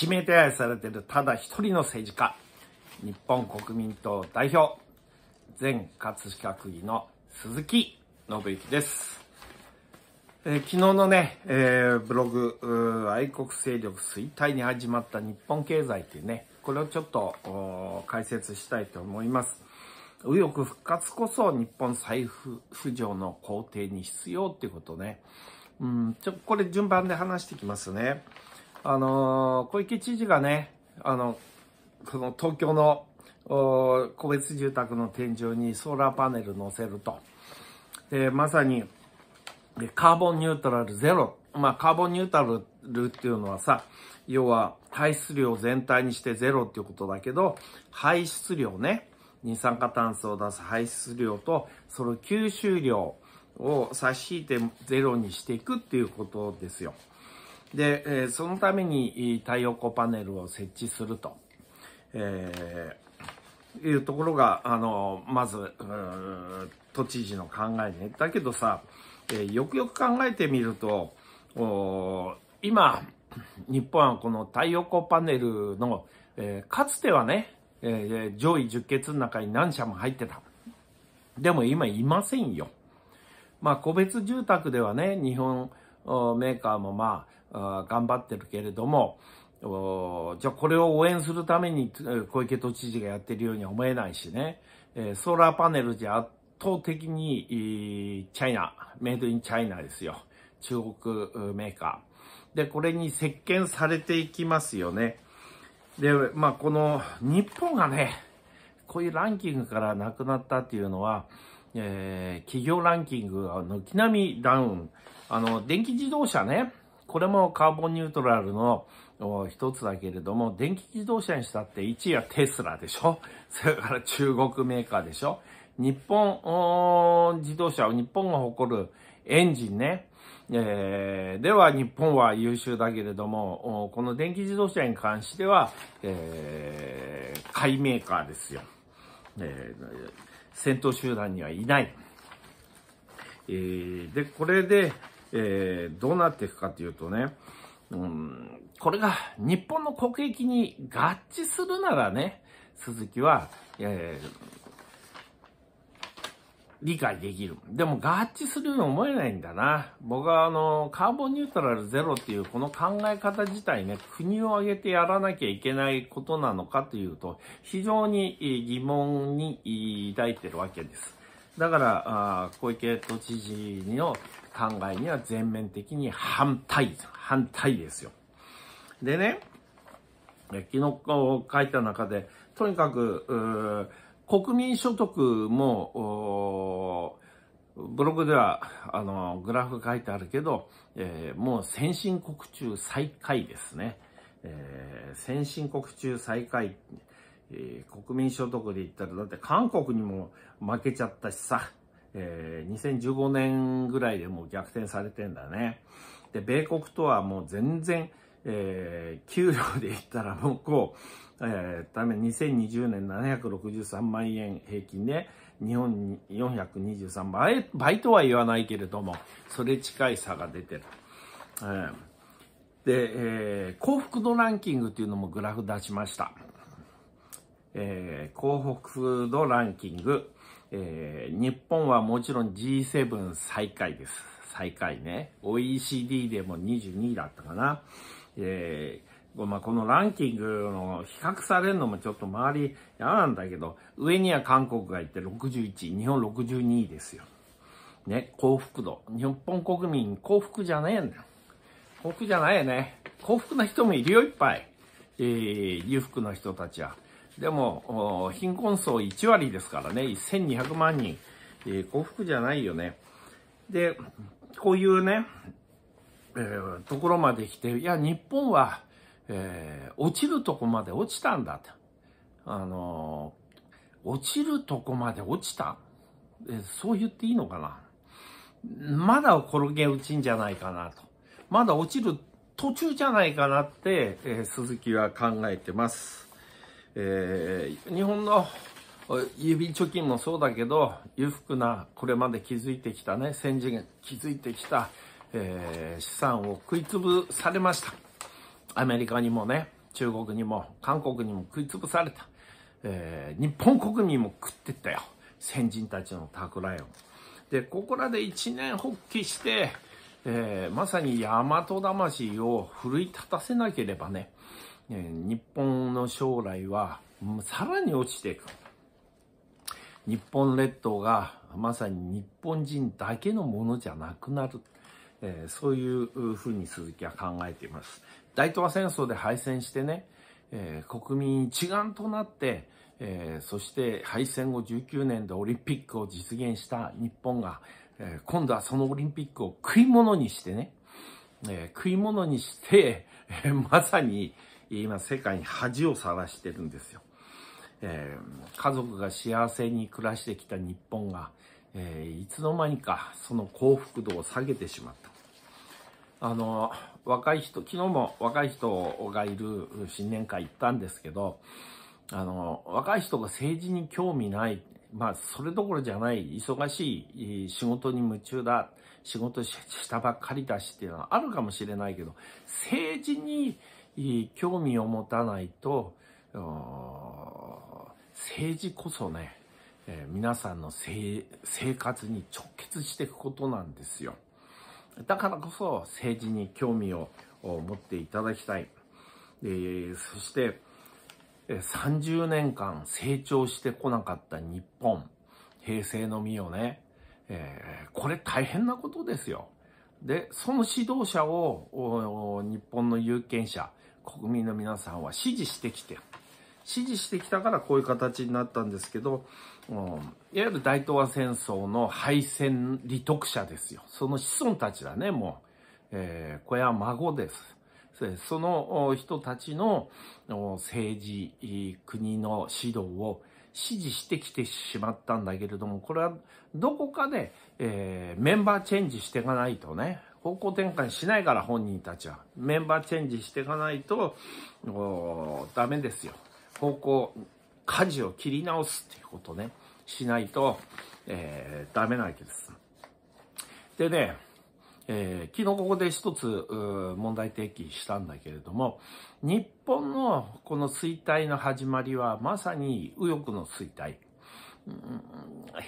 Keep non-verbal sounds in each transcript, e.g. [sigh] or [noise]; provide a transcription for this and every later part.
指名手配されているただ一人の政治家、日本国民党代表、前葛飾区議の鈴木信之です。えー、昨日のね、えー、ブログ、愛国勢力衰退に始まった日本経済っていうね、これをちょっと解説したいと思います。右翼復活こそ日本再浮上の工程に必要っていうことね。うん、ちょ、これ順番で話してきますね。あのー、小池知事がね、あの、この東京の個別住宅の天井にソーラーパネル載せると。で、まさに、カーボンニュートラルゼロ。まあ、カーボンニュートラルっていうのはさ、要は排出量全体にしてゼロっていうことだけど、排出量ね、二酸化炭素を出す排出量と、その吸収量を差し引いてゼロにしていくっていうことですよ。で、そのために太陽光パネルを設置すると、えー、いうところが、あの、まず、都知事の考えね。だけどさ、えー、よくよく考えてみると、今、日本はこの太陽光パネルの、えー、かつてはね、えー、上位10欠の中に何社も入ってた。でも今いませんよ。まあ、個別住宅ではね、日本メーカーもまあ、頑張ってるけれども、じゃあこれを応援するために小池都知事がやってるようには思えないしね、ソーラーパネルじゃ圧倒的にチャイナ、メイドインチャイナですよ。中国メーカー。で、これに石鹸されていきますよね。で、まあこの日本がね、こういうランキングからなくなったっていうのは、えー、企業ランキングが軒並みダウン。あの、電気自動車ね、これもカーボンニュートラルの一つだけれども、電気自動車にしたって1位はテスラでしょ [laughs] それから中国メーカーでしょ日本自動車、日本が誇るエンジンね。えー、では日本は優秀だけれども、この電気自動車に関しては、えー、買いメーカーですよ。えー、先集団にはいない。えー、で、これで、えー、どうなっていくかというとね、うん、これが日本の国益に合致するならね、鈴木は、えー、理解できる。でも合致するように思えないんだな。僕はあの、カーボンニュートラルゼロっていうこの考え方自体ね、国を挙げてやらなきゃいけないことなのかというと、非常に疑問に抱いてるわけです。だから、あ小池都知事の考えには全面的に反対、反対ですよ。でね、昨日書いた中で、とにかく、国民所得も、ブログでは、あの、グラフ書いてあるけど、えー、もう先進国中最下位ですね。えー、先進国中最下位、えー、国民所得で言ったら、だって韓国にも負けちゃったしさ、えー、2015年ぐらいでもう逆転されてんだね。で、米国とはもう全然、えー、給料で言ったらもうこう、えー、ため2020年763万円平均で、日本に423倍、倍とは言わないけれども、それ近い差が出てる。えー、で、えー、幸福度ランキングっていうのもグラフ出しました。えー、幸福度ランキング、えー、日本はもちろん G7 最下位です。最下位ね。OECD でも22位だったかな。えー、まあ、このランキングの比較されるのもちょっと周り嫌なんだけど、上には韓国がいて61、日本62位ですよ。ね、幸福度。日本国民幸福じゃねえんだよ。幸福じゃないよね。幸福な人もいるよ、いっぱい。えー、裕福な人たちは。でも、貧困層1割ですからね、1200万人、えー、幸福じゃないよね。で、こういうね、えー、ところまで来て、いや、日本は、えー、落ちるとこまで落ちたんだと。あのー、落ちるとこまで落ちた、えー、そう言っていいのかなまだ転げ落ちんじゃないかなと。まだ落ちる途中じゃないかなって、えー、鈴木は考えてます。えー、日本の郵便貯金もそうだけど、裕福な、これまで築いてきたね、先人が築いてきた、えー、資産を食いつぶされました。アメリカにもね、中国にも、韓国にも食いつぶされた。えー、日本国民も食ってったよ。先人たちの企みを。で、ここらで一年発起して、えー、まさに大和魂を奮い立たせなければね、え日本の将来はさらに落ちていく。日本列島がまさに日本人だけのものじゃなくなる。えー、そういうふうに鈴木は考えています。大東亜戦争で敗戦してね、えー、国民一丸となって、えー、そして敗戦後19年でオリンピックを実現した日本が、えー、今度はそのオリンピックを食い物にしてね、え食い物にして、えまさに、今世界に恥をさらしてるんですよ。えー、家族が幸せに暮らしてきた日本が、えー、いつの間にかその幸福度を下げてしまった。あの、若い人、昨日も若い人がいる新年会行ったんですけど、あの、若い人が政治に興味ない、まあ、それどころじゃない、忙しい、仕事に夢中だ、仕事したばっかりだしっていうのはあるかもしれないけど、政治に、興味を持たないと、政治こそね、えー、皆さんの生活に直結していくことなんですよ。だからこそ政治に興味を持っていただきたい。えー、そして、30年間成長してこなかった日本、平成の身をね、えー、これ大変なことですよ。で、その指導者を、日本の有権者、国民の皆さんは支持してきて、支持してきたからこういう形になったんですけど、うん、いわゆる大東亜戦争の敗戦利得者ですよ。その子孫たちだね、もう。えー、これは孫です。その人たちの政治、国の指導を支持してきてしまったんだけれども、これはどこかで、えー、メンバーチェンジしていかないとね、方向転換しないから本人たちは。メンバーチェンジしていかないと、ダメですよ。方向、舵を切り直すっていうことね、しないと、えー、ダメなわけです。でね、えー、昨日ここで一つ問題提起したんだけれども、日本のこの衰退の始まりはまさに右翼の衰退。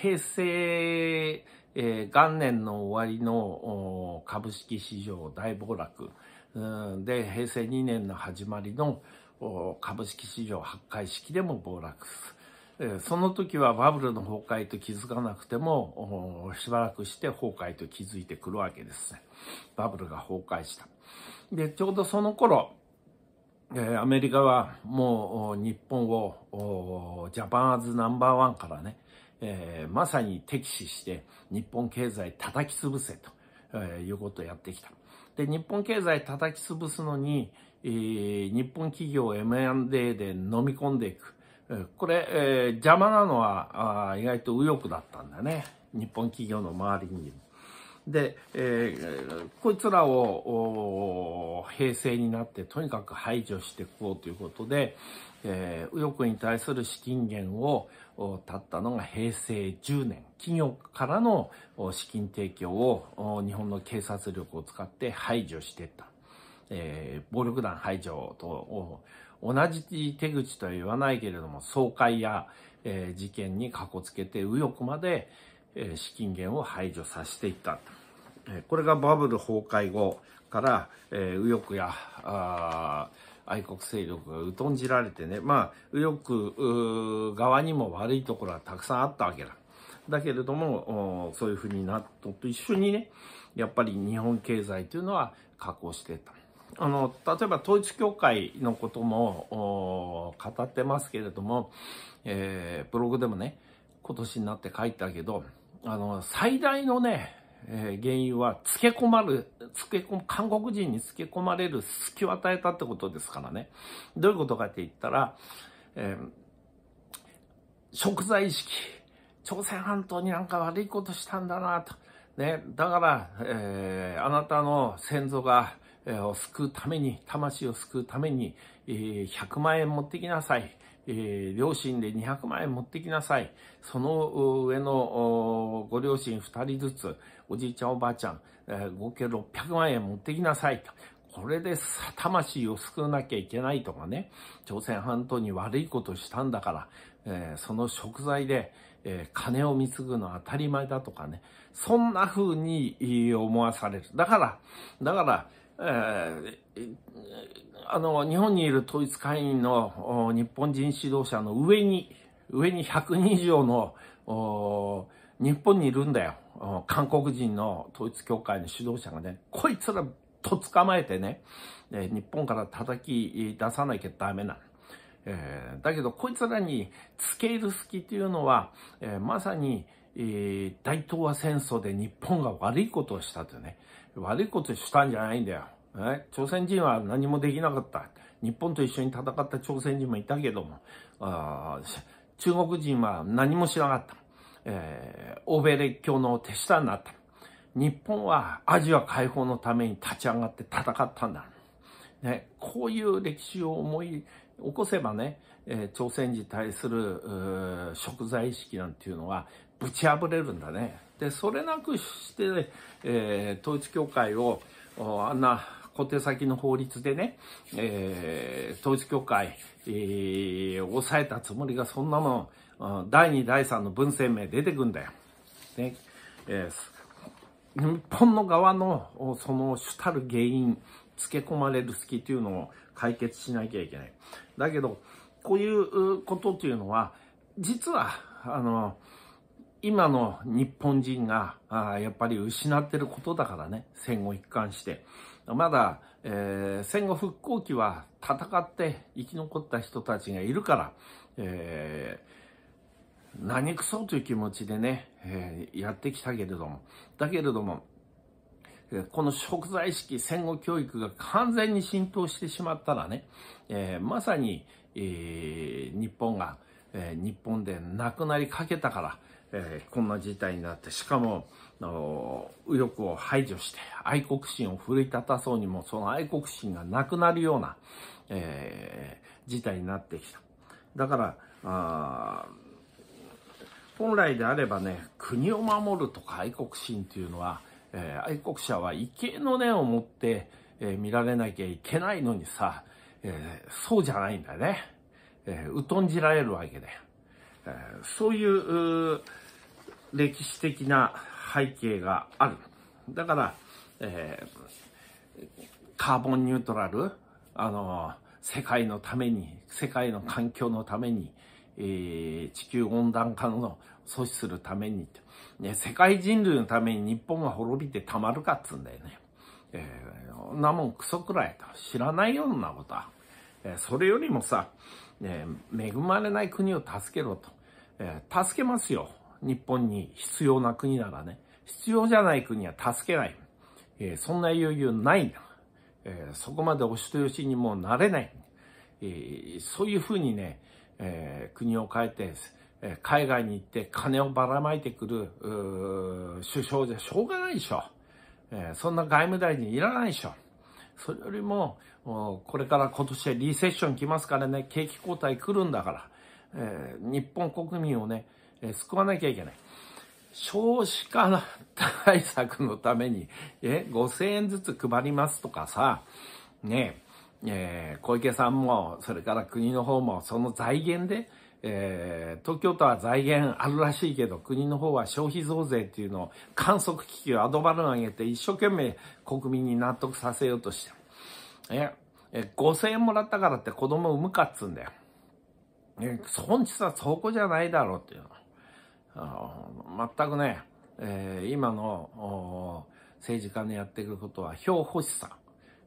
平成えー、元年の終わりの株式市場大暴落で平成2年の始まりの株式市場発壊式でも暴落その時はバブルの崩壊と気づかなくても、しばらくして崩壊と気づいてくるわけですね。バブルが崩壊した。で、ちょうどその頃、アメリカはもう日本をジャパンアズナンバーワンからね、えー、まさに敵視して日本経済叩き潰せと、えー、いうことをやってきた。で、日本経済叩き潰すのに、えー、日本企業 M&A で飲み込んでいく。これ、えー、邪魔なのはあ意外と右翼だったんだね。日本企業の周りに。で、えー、こいつらを平成になってとにかく排除していこうということで、えー、右翼に対する資金源を経ったのが平成10年、企業からの資金提供を日本の警察力を使って排除していった。えー、暴力団排除と同じ手口とは言わないけれども、総会や、えー、事件にかこつけて右翼まで、えー、資金源を排除させていった。えー、これがバブル崩壊後から、えー、右翼や、あ愛国勢力が疎んじられてね、まあ、右翼側にも悪いところはたくさんあったわけだ。だけれども、そういうふうになっとと一緒にね、やっぱり日本経済というのは加工してた。あの、例えば統一教会のことも語ってますけれども、えー、ブログでもね、今年になって書いたけど、あの、最大のね、えー、原因は、つけ込まる、つけ込、韓国人につけ込まれる隙を与えたってことですからね。どういうことかって言ったら、えー、食材意識。朝鮮半島になんか悪いことしたんだなと。ね、だから、えー、あなたの先祖が、えー、を救うために、魂を救うために、えー、100万円持ってきなさい。えー、両親で200万円持ってきなさい。その上のご両親2人ずつ、おじいちゃんおばあちゃん、え合計600万円持ってきなさいと。これで魂を救わなきゃいけないとかね、朝鮮半島に悪いことしたんだから、えー、その食材で、えー、金を貢ぐのは当たり前だとかね、そんな風に思わされる。だから、だから、えー、あの、日本にいる統一会員の日本人指導者の上に、上に100人以上の、日本にいるんだよ。韓国人の統一教会の指導者がね、こいつらと捕まえてね、え日本から叩き出さなきゃダメなの。えー、だけど、こいつらにつけ入る隙っていうのは、えー、まさに、えー、大東亜戦争で日本が悪いことをしたとね、悪いことをしたんじゃないんだよ。朝鮮人は何もできなかった。日本と一緒に戦った朝鮮人もいたけども、あ中国人は何もしなかった。えー、欧米列強の手下になった。日本はアジア解放のために立ち上がって戦ったんだ。ね、こういう歴史を思い起こせばね、えー、朝鮮に対する食材意識なんていうのはぶち破れるんだね。で、それなくして、えー、統一協会をあんな小手先の法律でね、えー、統一協会、えー、抑えたつもりがそんなの、第2、第3の文鮮明出てくんだよ。ね。えー、日本の側の、その主たる原因、つけ込まれる隙というのを解決しなきゃいけない。だけど、こういうことというのは、実は、あの、今の日本人が、あやっぱり失ってることだからね、戦後一貫して。まだ、えー、戦後復興期は戦って生き残った人たちがいるから、えー、何くそという気持ちでね、えー、やってきたけれども、だけれども、この食材式戦後教育が完全に浸透してしまったらね、えー、まさに、えー、日本が、えー、日本で亡くなりかけたから、えこんな事態になって、しかも、の右翼を排除して愛国心を奮い立たそうにもその愛国心がなくなるような、えー、事態になってきた。だから、あ本来であればね、国を守るとか愛国心というのは、えー、愛国者は畏敬の念を持って、えー、見られなきゃいけないのにさ、えー、そうじゃないんだよね。え疎んじられるわけで。えそういう、歴史的な背景がある。だから、えー、カーボンニュートラル、あの、世界のために、世界の環境のために、えー、地球温暖化の阻止するために、ね、世界人類のために日本は滅びてたまるかっつうんだよね。えー、んなもんクソくらいと。知らないようなことは。えー、それよりもさ、ね、恵まれない国を助けろと。えー、助けますよ。日本に必要な国ならね。必要じゃない国は助けない。えー、そんな余裕ない。えー、そこまでお人よしにもなれない。えー、そういうふうにね、え国を変えて、え海外に行って金をばらまいてくる、首相じゃしょうがないでしょ。えそんな外務大臣いらないでしょ。それよりも、これから今年はリセッション来ますからね、景気後退来るんだから、え日本国民をね、救わなきゃいけない。少子化対策のために、え、5000円ずつ配りますとかさ、ねえ、えー、小池さんも、それから国の方も、その財源で、えー、東京都は財源あるらしいけど、国の方は消費増税っていうのを観測機器をアドバル上げて一生懸命国民に納得させようとしてえ、え、5000円もらったからって子供産むかっつうんだよ。え、損地さそこじゃないだろうっていうの。全くね、えー、今の政治家のやってることは票欲しさ、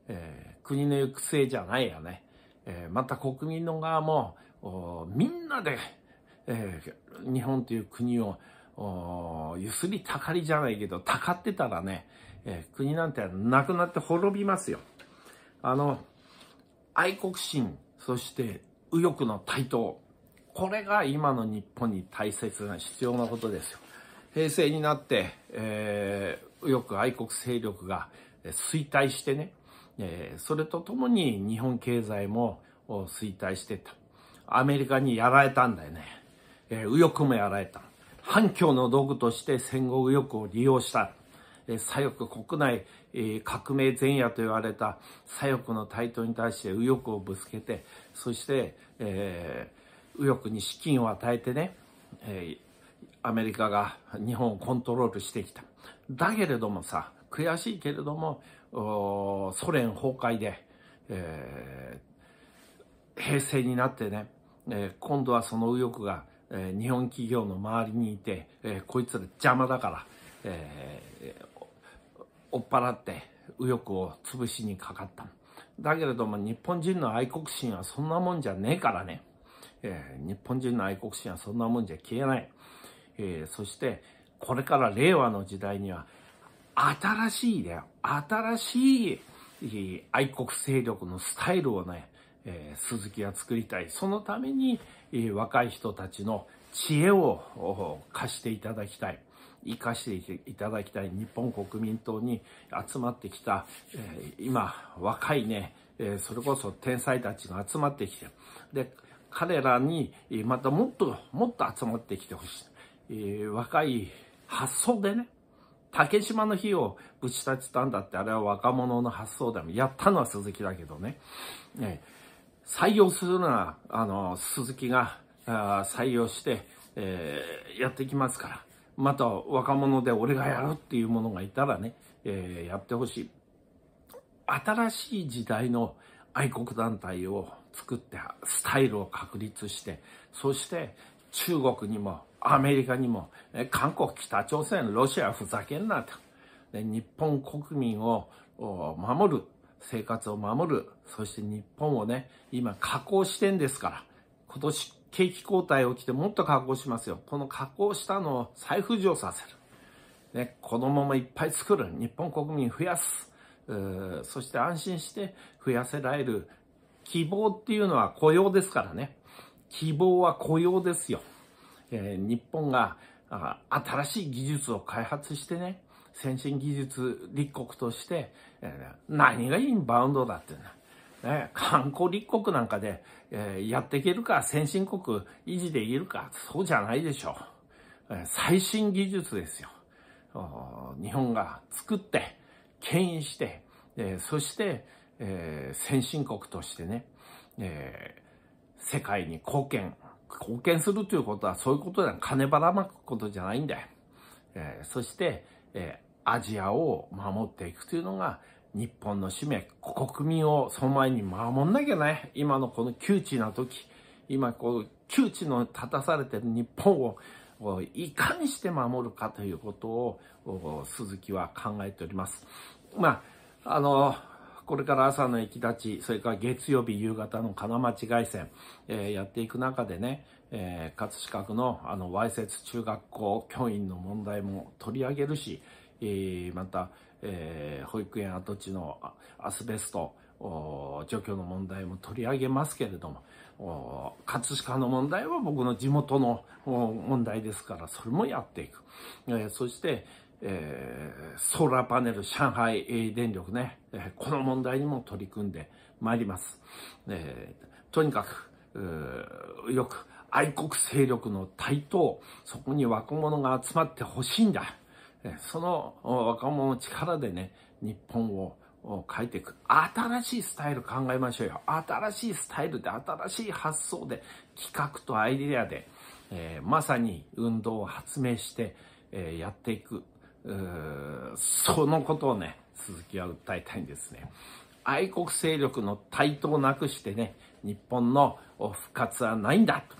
えー、国の行く末じゃないよね。えー、また国民の側も、みんなで、えー、日本という国を、ゆすりたかりじゃないけど、たかってたらね、えー、国なんてなくなって滅びますよ。あの、愛国心、そして右翼の台頭、これが今の日本に大切な必要なことですよ。平成になって、えー、右翼愛国勢力が衰退してね、えー、それとともに日本経済も衰退してた。アメリカにやられたんだよね。えー、右翼もやられた。反共の道具として戦後右翼を利用した。えー、左翼国内、えー、革命前夜と言われた左翼の台頭に対して右翼をぶつけて、そして、え右翼に資金を与えてね、えー、アメリカが日本をコントロールしてきた。だけれどもさ、悔しいけれども、ソ連崩壊で、えー、平成になってね、えー、今度はその右翼が、えー、日本企業の周りにいて、えー、こいつら邪魔だから、えー、追っ払って右翼を潰しにかかった。だけれども日本人の愛国心はそんなもんじゃねえからね。えー、日本人の愛国心はそんなもんじゃ消えない。えー、そして、これから令和の時代には、新しい新しい愛国勢力のスタイルをね、えー、鈴木が作りたい。そのために、えー、若い人たちの知恵を貸していただきたい。生かしていただきたい日本国民党に集まってきた、えー、今、若いね、えそれこそ天才たちが集まってきてる。で、彼らにまたもっともっと集まってきてほしい、えー、若い発想でね竹島の火をぶち立てたんだってあれは若者の発想だやったのは鈴木だけどねね採用するのはあの鈴木が採用して、えー、やってきますからまた若者で俺がやるっていうものがいたらね、えー、やってほしい新しい時代の愛国団体を作ってスタイルを確立してそして中国にもアメリカにも韓国北朝鮮ロシアふざけんなと日本国民を守る生活を守るそして日本をね今加工してんですから今年景気後退起きてもっと加工しますよこの加工したのを再浮上させる、ね、子供もいっぱい作る日本国民増やすそして安心して増やせられる希望っていうのは雇用ですからね。希望は雇用ですよ。えー、日本があ新しい技術を開発してね、先進技術立国として、えー、何がインバウンドだってね。ね、観光立国なんかで、えー、やっていけるか、先進国維持できるか、そうじゃないでしょう。えー、最新技術ですよ。日本が作って、牽引して、えー、そして、えー、先進国としてね、えー、世界に貢献、貢献するということはそういうことゃ金ばらまくことじゃないんだよ。えー、そして、えー、アジアを守っていくというのが、日本の使命、国民をその前に守んなきゃね。今のこの窮地な時、今こう、窮地の立たされてる日本を、いかにして守るかということを、鈴木は考えております。まあ、あの、これから朝の駅立ち、それから月曜日夕方の金町外線、えー、やっていく中でね、えー、葛飾区のあの、わいせつ中学校教員の問題も取り上げるし、えー、また、えー、保育園跡地のアスベスト、除去の問題も取り上げますけれども、葛飾の問題は僕の地元の問題ですから、それもやっていく。えー、そして、えー、ソーラーパネル上海電力ね、えこの問題にも取り組んでまいります。えー、とにかく、よく愛国勢力の台頭、そこに若者が集まってほしいんだ。その若者の力でね、日本を変えていく。新しいスタイル考えましょうよ。新しいスタイルで、新しい発想で、企画とアイデアで、えー、まさに運動を発明して、えー、やっていく。そのことをね、鈴木は訴えたいんですね。愛国勢力の台頭をなくしてね、日本の復活はないんだと。